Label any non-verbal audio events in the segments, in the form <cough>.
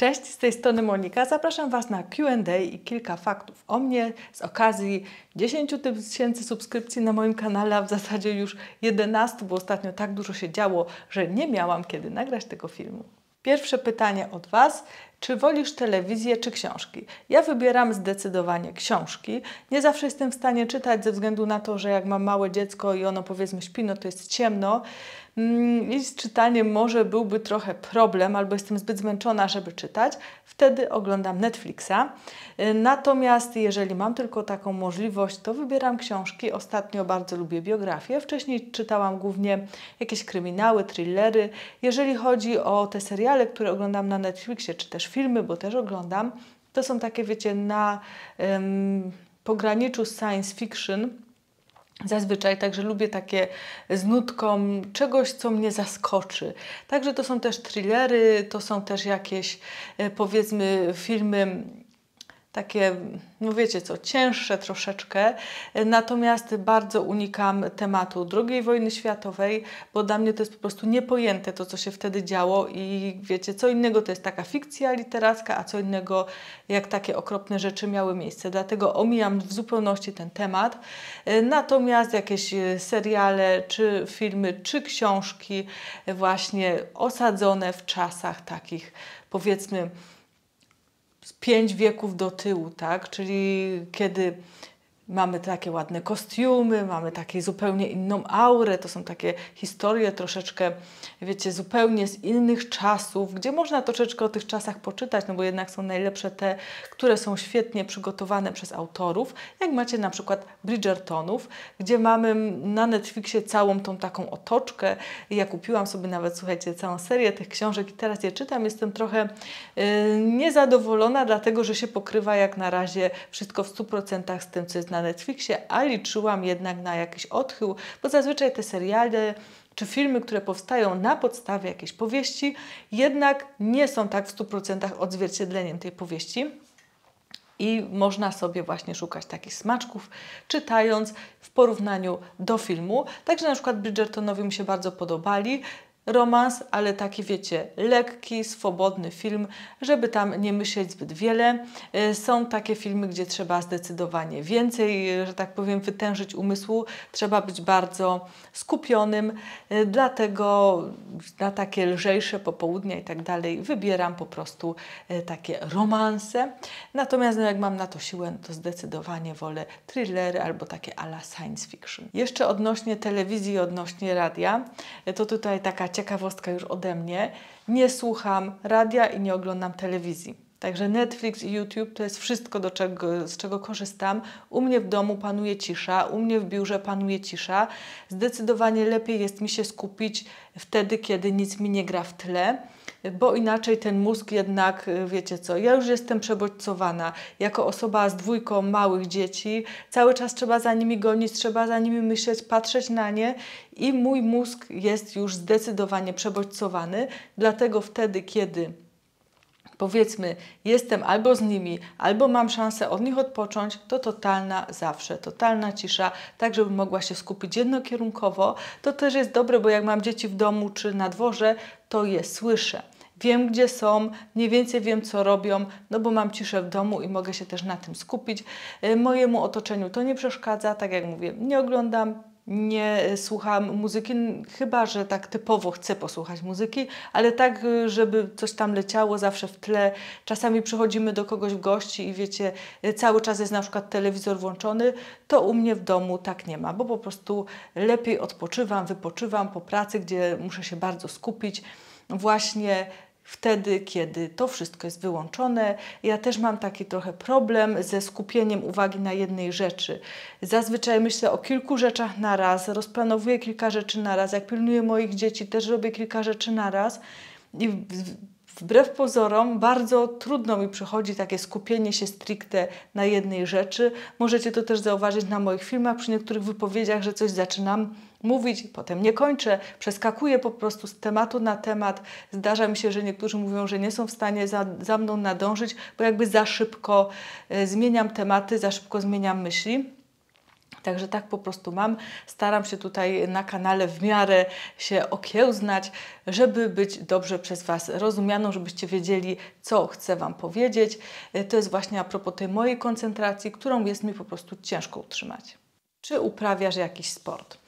Cześć, z tej strony Monika. Zapraszam Was na QA i kilka faktów o mnie z okazji 10 tysięcy subskrypcji na moim kanale, a w zasadzie już 11, bo ostatnio tak dużo się działo, że nie miałam kiedy nagrać tego filmu. Pierwsze pytanie od Was. Czy wolisz telewizję czy książki? Ja wybieram zdecydowanie książki. Nie zawsze jestem w stanie czytać ze względu na to, że jak mam małe dziecko i ono powiedzmy śpi, no to jest ciemno mm, i z czytaniem może byłby trochę problem, albo jestem zbyt zmęczona, żeby czytać, wtedy oglądam Netflixa. Y, natomiast jeżeli mam tylko taką możliwość, to wybieram książki. Ostatnio bardzo lubię biografie. Wcześniej czytałam głównie jakieś kryminały, thrillery. Jeżeli chodzi o te seriale, które oglądam na Netflixie czy też filmy, bo też oglądam, to są takie, wiecie, na ym, pograniczu science fiction. Zazwyczaj także lubię takie z nutką czegoś, co mnie zaskoczy. Także to są też thrillery, to są też jakieś e, powiedzmy filmy takie, no wiecie co, cięższe troszeczkę. Natomiast bardzo unikam tematu II wojny światowej, bo dla mnie to jest po prostu niepojęte to, co się wtedy działo i wiecie, co innego to jest taka fikcja literacka, a co innego jak takie okropne rzeczy miały miejsce. Dlatego omijam w zupełności ten temat. Natomiast jakieś e, seriale, czy filmy, czy książki e, właśnie osadzone w czasach takich, powiedzmy, z pięć wieków do tyłu, tak? Czyli kiedy mamy takie ładne kostiumy, mamy takie zupełnie inną aurę, to są takie historie troszeczkę, wiecie, zupełnie z innych czasów, gdzie można troszeczkę o tych czasach poczytać, no bo jednak są najlepsze te, które są świetnie przygotowane przez autorów, jak macie na przykład Bridgertonów, gdzie mamy na Netflixie całą tą taką otoczkę, ja kupiłam sobie nawet, słuchajcie, całą serię tych książek i teraz je czytam, jestem trochę yy, niezadowolona, dlatego, że się pokrywa jak na razie wszystko w 100% z tym, co jest na na Netflixie, a liczyłam jednak na jakiś odchył, bo zazwyczaj te seriale czy filmy, które powstają na podstawie jakiejś powieści, jednak nie są tak w 100% odzwierciedleniem tej powieści. I można sobie właśnie szukać takich smaczków, czytając w porównaniu do filmu. Także na przykład Bridgertonowi mi się bardzo podobali romans, ale taki wiecie, lekki, swobodny film, żeby tam nie myśleć zbyt wiele. E, są takie filmy, gdzie trzeba zdecydowanie więcej, e, że tak powiem, wytężyć umysłu, trzeba być bardzo skupionym, e, dlatego na takie lżejsze popołudnia i tak dalej wybieram po prostu takie romanse. Natomiast no, jak mam na to siłę, no, to zdecydowanie wolę thrillery albo takie ala science fiction. Jeszcze odnośnie telewizji, odnośnie radia, to tutaj taka ciekawostka już ode mnie, nie słucham radia i nie oglądam telewizji. Także Netflix i YouTube to jest wszystko, do czego, z czego korzystam. U mnie w domu panuje cisza, u mnie w biurze panuje cisza. Zdecydowanie lepiej jest mi się skupić wtedy, kiedy nic mi nie gra w tle bo inaczej ten mózg jednak, y, wiecie co, ja już jestem przebodźcowana. Jako osoba z dwójką małych dzieci, cały czas trzeba za nimi gonić, trzeba za nimi myśleć, patrzeć na nie i mój mózg jest już zdecydowanie przebodźcowany, dlatego wtedy, kiedy powiedzmy, jestem albo z nimi, albo mam szansę od nich odpocząć, to totalna zawsze, totalna cisza, tak żebym mogła się skupić jednokierunkowo. To też jest dobre, bo jak mam dzieci w domu czy na dworze, to je słyszę wiem, gdzie są, mniej więcej wiem, co robią, no bo mam ciszę w domu i mogę się też na tym skupić. E, mojemu otoczeniu to nie przeszkadza, tak jak mówię, nie oglądam, nie słucham muzyki, chyba że tak typowo chcę posłuchać muzyki, ale tak, y, żeby coś tam leciało zawsze w tle. Czasami przychodzimy do kogoś w gości i wiecie, y, cały czas jest na przykład telewizor włączony, to u mnie w domu tak nie ma, bo po prostu lepiej odpoczywam, wypoczywam po pracy, gdzie muszę się bardzo skupić. Właśnie wtedy, kiedy to wszystko jest wyłączone. Ja też mam taki trochę problem ze skupieniem uwagi na jednej rzeczy. Zazwyczaj myślę o kilku rzeczach na raz, rozplanowuję kilka rzeczy na raz. Jak pilnuję moich dzieci, też robię kilka rzeczy na raz. I wbrew pozorom bardzo trudno mi przychodzi takie skupienie się stricte na jednej rzeczy. Możecie to też zauważyć na moich filmach, przy niektórych wypowiedziach, że coś zaczynam mówić, potem nie kończę, przeskakuję po prostu z tematu na temat. Zdarza mi się, że niektórzy mówią, że nie są w stanie za, za mną nadążyć, bo jakby za szybko y, zmieniam tematy, za szybko zmieniam myśli. Także tak po prostu mam. Staram się tutaj na kanale w miarę się okiełznać, żeby być dobrze przez Was rozumianą, żebyście wiedzieli, co chcę Wam powiedzieć. E, to jest właśnie a propos tej mojej koncentracji, którą jest mi po prostu ciężko utrzymać. Czy uprawiasz jakiś sport?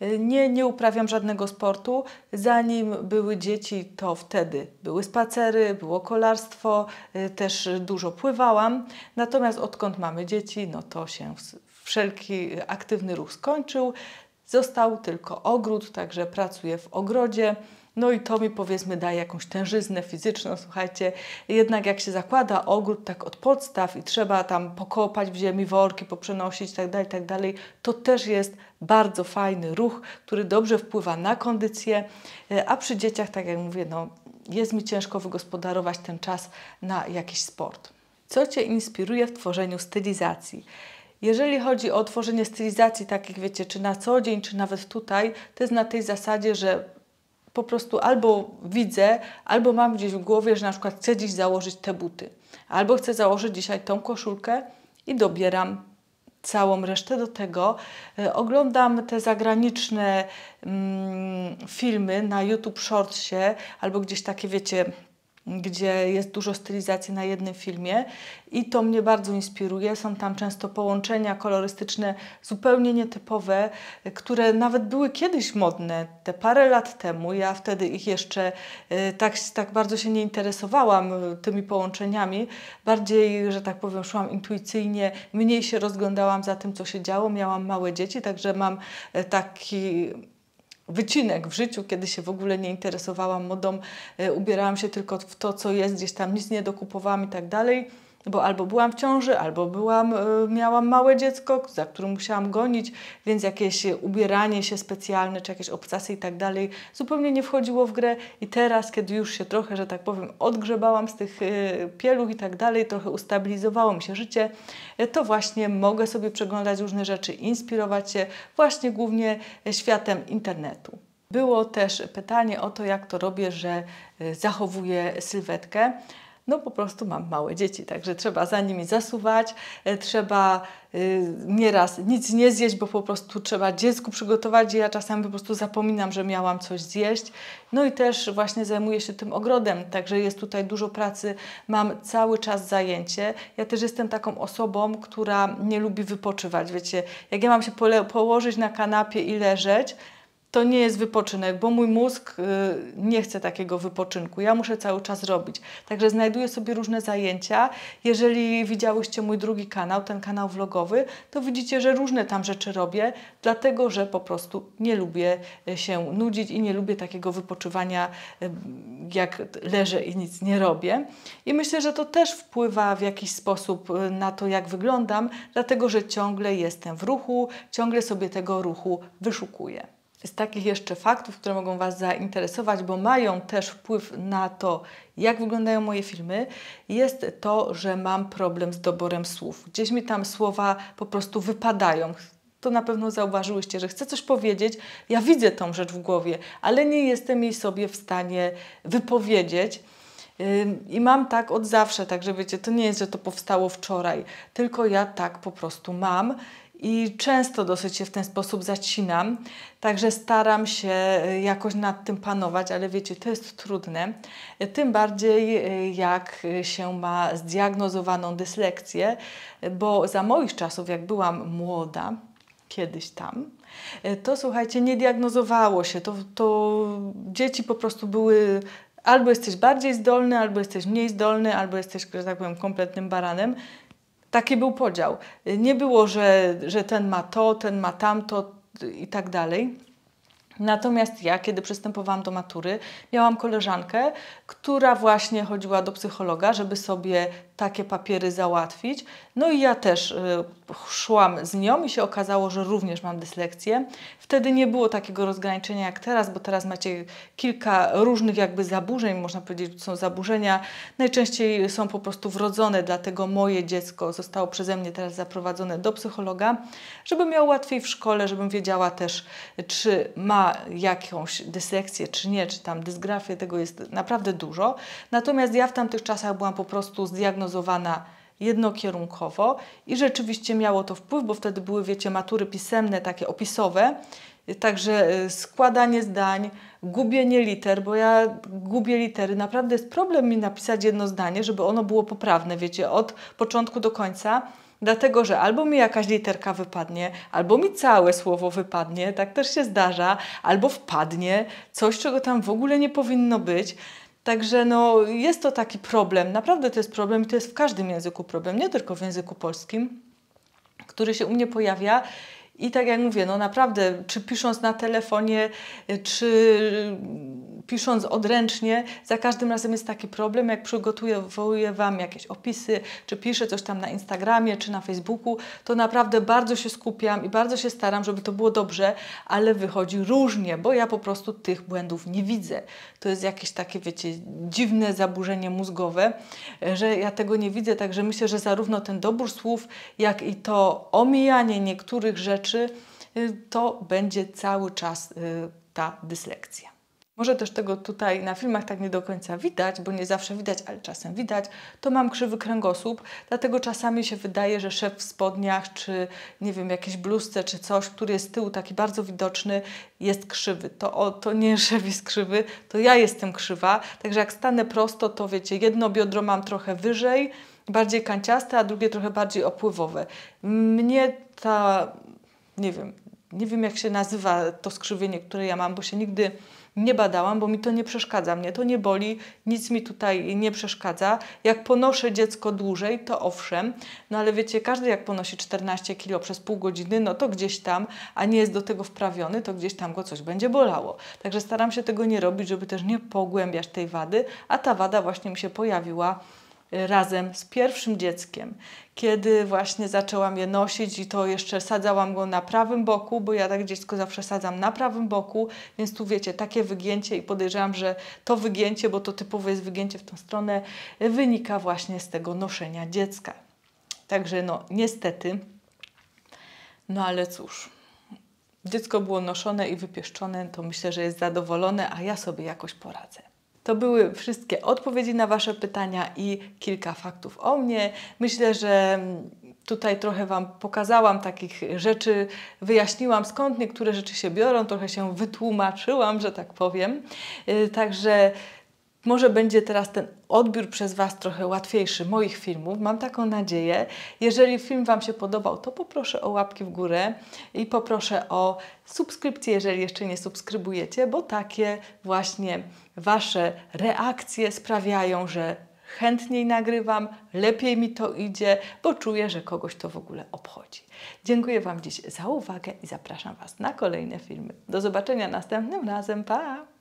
E, nie, nie uprawiam żadnego sportu. Zanim były dzieci, to wtedy były spacery, było kolarstwo, e, też dużo pływałam. Natomiast odkąd mamy dzieci, no to się wszelki aktywny ruch skończył. Został tylko ogród, także pracuję w ogrodzie. No i to mi powiedzmy daje jakąś tężyznę fizyczną. Słuchajcie, jednak jak się zakłada ogród tak od podstaw i trzeba tam pokopać w ziemi worki, poprzenosić tak dalej, tak dalej, to też jest bardzo fajny ruch, który dobrze wpływa na kondycję, e, a przy dzieciach, tak jak mówię, no, jest mi ciężko wygospodarować ten czas na jakiś sport. Co Cię inspiruje w tworzeniu stylizacji? Jeżeli chodzi o tworzenie stylizacji takich, wiecie, czy na co dzień, czy nawet tutaj, to jest na tej zasadzie, że po prostu albo widzę, albo mam gdzieś w głowie, że na przykład chcę dziś założyć te buty, albo chcę założyć dzisiaj tą koszulkę i dobieram całą resztę do tego. E, oglądam te zagraniczne mm, filmy na YouTube Shortsie albo gdzieś takie, wiecie, gdzie jest dużo stylizacji na jednym filmie i to mnie bardzo inspiruje. Są tam często połączenia kolorystyczne zupełnie nietypowe, które nawet były kiedyś modne, te parę lat temu. Ja wtedy ich jeszcze e, tak, tak bardzo się nie interesowałam e, tymi połączeniami. Bardziej, że tak powiem, szłam intuicyjnie, mniej się rozglądałam za tym, co się działo. Miałam małe dzieci, także mam e, taki wycinek w życiu, kiedy się w ogóle nie interesowałam modą, e, ubierałam się tylko w to, co jest gdzieś tam, nic nie dokupowałam i tak dalej bo albo byłam w ciąży, albo byłam, e, miałam małe dziecko, za którym musiałam gonić, więc jakieś e, ubieranie się specjalne, czy jakieś obcasy i tak dalej zupełnie nie wchodziło w grę i teraz, kiedy już się trochę, że tak powiem, odgrzebałam z tych e, pieluch i tak dalej, trochę ustabilizowało mi się życie, to właśnie mogę sobie przeglądać różne rzeczy, inspirować się właśnie głównie światem internetu. Było też pytanie o to, jak to robię, że zachowuję sylwetkę. No po prostu mam małe dzieci, także trzeba za nimi zasuwać, e, trzeba y, nieraz nic nie zjeść, bo po prostu trzeba dziecku przygotować. Ja czasami po prostu zapominam, że miałam coś zjeść. No i też właśnie zajmuję się tym ogrodem, także jest tutaj dużo pracy, mam cały czas zajęcie. Ja też jestem taką osobą, która nie lubi wypoczywać. Wiecie, jak ja mam się położyć na kanapie i leżeć, to nie jest wypoczynek, bo mój mózg y, nie chce takiego wypoczynku. Ja muszę cały czas robić. Także znajduję sobie różne zajęcia. Jeżeli widziałyście mój drugi kanał, ten kanał vlogowy, to widzicie, że różne tam rzeczy robię, dlatego że po prostu nie lubię y, się nudzić i nie lubię takiego wypoczywania, y, jak leżę i nic nie robię. I myślę, że to też wpływa w jakiś sposób na to, jak wyglądam, dlatego że ciągle jestem w ruchu, ciągle sobie tego ruchu wyszukuję z takich jeszcze faktów, które mogą Was zainteresować, bo mają też wpływ na to, jak wyglądają moje filmy, jest to, że mam problem z doborem słów. Gdzieś mi tam słowa po prostu wypadają to na pewno zauważyłyście, że chcę coś powiedzieć, ja widzę tą rzecz w głowie, ale nie jestem jej sobie w stanie wypowiedzieć. I mam tak od zawsze, także wiecie, to nie jest, że to powstało wczoraj, tylko ja tak po prostu mam i często dosyć się w ten sposób zacinam, także staram się e, jakoś nad tym panować, ale wiecie, to jest trudne. E, tym bardziej e, jak się ma zdiagnozowaną dyslekcję, bo za moich czasów, jak byłam młoda, kiedyś tam, to słuchajcie, nie diagnozowało się. To, to dzieci po prostu były albo jesteś bardziej zdolny, albo jesteś mniej zdolny, albo jesteś, że tak powiem, kompletnym baranem. Taki był podział. Nie było, że, że ten ma to, ten ma tamto i tak dalej. Natomiast ja, kiedy przystępowałam do matury, miałam koleżankę, która właśnie chodziła do psychologa, żeby sobie takie papiery załatwić. No i ja też y, szłam z nią i się okazało, że również mam dyslekcję. Wtedy nie było takiego rozgraniczenia jak teraz, bo teraz macie kilka różnych jakby zaburzeń, można powiedzieć, są zaburzenia. Najczęściej są po prostu wrodzone, dlatego moje dziecko zostało przeze mnie teraz zaprowadzone do psychologa, żeby miał łatwiej w szkole, żebym wiedziała też, czy ma jakąś dyslekcję, czy nie, czy tam dysgrafię, tego jest naprawdę dużo. Natomiast ja w tamtych czasach byłam po prostu zdiagnozowana diagnozowana jednokierunkowo i rzeczywiście miało to wpływ, bo wtedy były, wiecie, matury pisemne, takie opisowe, także e, składanie zdań, gubienie liter, bo ja gubię litery, naprawdę jest problem mi napisać jedno zdanie, żeby ono było poprawne, wiecie, od początku do końca, dlatego że albo mi jakaś literka wypadnie, albo mi całe słowo wypadnie, tak też się zdarza, albo wpadnie coś, czego tam w ogóle nie powinno być. Także no, jest to taki problem, naprawdę to jest problem i to jest w każdym języku problem, nie tylko w języku polskim, który się u mnie pojawia i tak jak mówię, no naprawdę, czy pisząc na telefonie, y, czy y, pisząc odręcznie, za każdym razem jest taki problem, jak przygotowuję Wam jakieś opisy, czy piszę coś tam na Instagramie, czy na Facebooku, to naprawdę bardzo się skupiam i bardzo się staram, żeby to było dobrze, ale wychodzi różnie, bo ja po prostu tych błędów nie widzę. To jest jakieś takie, wiecie, dziwne zaburzenie mózgowe, y, że ja tego nie widzę, także myślę, że zarówno ten dobór słów, jak i to omijanie niektórych rzeczy, rzeczy, y, to będzie cały czas y, ta dyslekcja. Może też tego tutaj na filmach tak nie do końca widać, bo nie zawsze widać, ale czasem widać, to mam krzywy kręgosłup, dlatego czasami się wydaje, że szef w spodniach, czy nie wiem, jakieś bluzce, czy coś, który jest z tyłu taki bardzo widoczny, jest krzywy. To, o, to nie <laughs> szef jest krzywy, to ja jestem krzywa, także jak stanę prosto, to wiecie, jedno biodro mam trochę wyżej, bardziej kanciaste, a drugie trochę bardziej opływowe. Mnie ta nie wiem, nie wiem jak się nazywa to skrzywienie, które ja mam, bo się nigdy nie badałam, bo mi to nie przeszkadza, mnie to nie boli, nic mi tutaj nie przeszkadza. Jak ponoszę dziecko dłużej, to owszem, no ale wiecie, każdy jak ponosi 14 kilo przez pół godziny, no to gdzieś tam, a nie jest do tego wprawiony, to gdzieś tam go coś będzie bolało. Także staram się tego nie robić, żeby też nie pogłębiać tej wady, a ta wada właśnie mi się pojawiła razem z pierwszym dzieckiem, kiedy właśnie zaczęłam je nosić i to jeszcze sadzałam go na prawym boku, bo ja tak dziecko zawsze sadzam na prawym boku, więc tu wiecie, takie wygięcie i podejrzewam, że to wygięcie, bo to typowe jest wygięcie w tą stronę, wynika właśnie z tego noszenia dziecka. Także no, niestety, no ale cóż dziecko było noszone i wypieszczone, to myślę, że jest zadowolone, a ja sobie jakoś poradzę. To były wszystkie odpowiedzi na Wasze pytania i kilka faktów o mnie. Myślę, że mm, tutaj trochę Wam pokazałam takich rzeczy, wyjaśniłam skąd niektóre rzeczy się biorą, trochę się wytłumaczyłam, że tak powiem. Y, także może będzie teraz ten odbiór przez Was trochę łatwiejszy moich filmów. Mam taką nadzieję. Jeżeli film Wam się podobał, to poproszę o łapki w górę i poproszę o subskrypcję, jeżeli jeszcze nie subskrybujecie, bo takie właśnie Wasze reakcje sprawiają, że chętniej nagrywam, lepiej mi to idzie, bo czuję, że kogoś to w ogóle obchodzi. Dziękuję Wam dziś za uwagę i zapraszam Was na kolejne filmy. Do zobaczenia następnym razem. Pa!